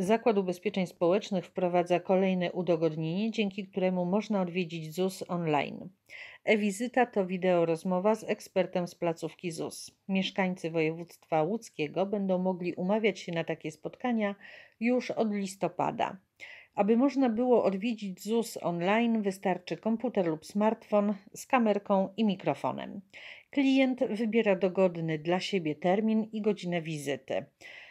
Zakład Ubezpieczeń Społecznych wprowadza kolejne udogodnienie, dzięki któremu można odwiedzić ZUS online. E-wizyta to wideorozmowa z ekspertem z placówki ZUS. Mieszkańcy województwa łódzkiego będą mogli umawiać się na takie spotkania już od listopada. Aby można było odwiedzić ZUS online, wystarczy komputer lub smartfon z kamerką i mikrofonem. Klient wybiera dogodny dla siebie termin i godzinę wizyty.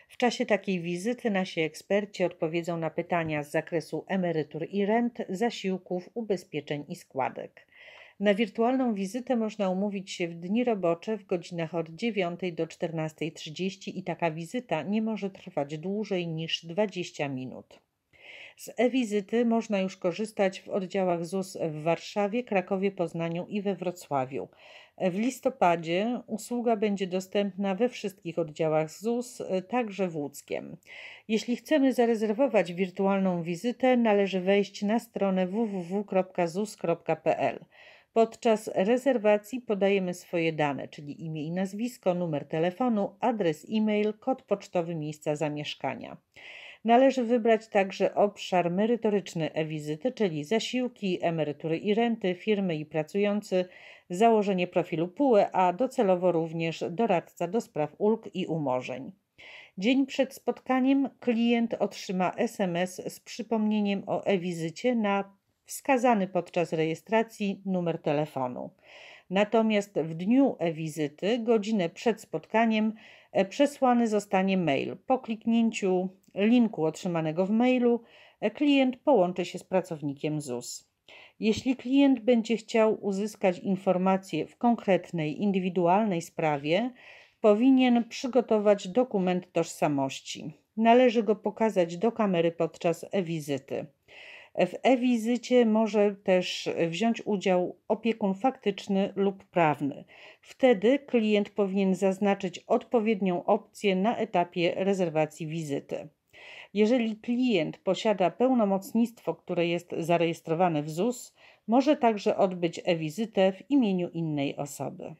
W czasie takiej wizyty nasi eksperci odpowiedzą na pytania z zakresu emerytur i rent, zasiłków, ubezpieczeń i składek. Na wirtualną wizytę można umówić się w dni robocze w godzinach od 9 do 14.30 i taka wizyta nie może trwać dłużej niż 20 minut. Z e-wizyty można już korzystać w oddziałach ZUS w Warszawie, Krakowie, Poznaniu i we Wrocławiu. W listopadzie usługa będzie dostępna we wszystkich oddziałach ZUS, e, także w Łódzkiem. Jeśli chcemy zarezerwować wirtualną wizytę, należy wejść na stronę www.zus.pl. Podczas rezerwacji podajemy swoje dane, czyli imię i nazwisko, numer telefonu, adres e-mail, kod pocztowy miejsca zamieszkania. Należy wybrać także obszar merytoryczny e-wizyty, czyli zasiłki, emerytury i renty, firmy i pracujący, założenie profilu PUE, a docelowo również doradca do spraw ulg i umorzeń. Dzień przed spotkaniem klient otrzyma SMS z przypomnieniem o e-wizycie na wskazany podczas rejestracji numer telefonu. Natomiast w dniu e-wizyty, godzinę przed spotkaniem, e, przesłany zostanie mail. Po kliknięciu linku otrzymanego w mailu e, klient połączy się z pracownikiem ZUS. Jeśli klient będzie chciał uzyskać informacje w konkretnej, indywidualnej sprawie, powinien przygotować dokument tożsamości. Należy go pokazać do kamery podczas e-wizyty. W e-wizycie może też wziąć udział opiekun faktyczny lub prawny. Wtedy klient powinien zaznaczyć odpowiednią opcję na etapie rezerwacji wizyty. Jeżeli klient posiada pełnomocnictwo, które jest zarejestrowane w ZUS, może także odbyć e-wizytę w imieniu innej osoby.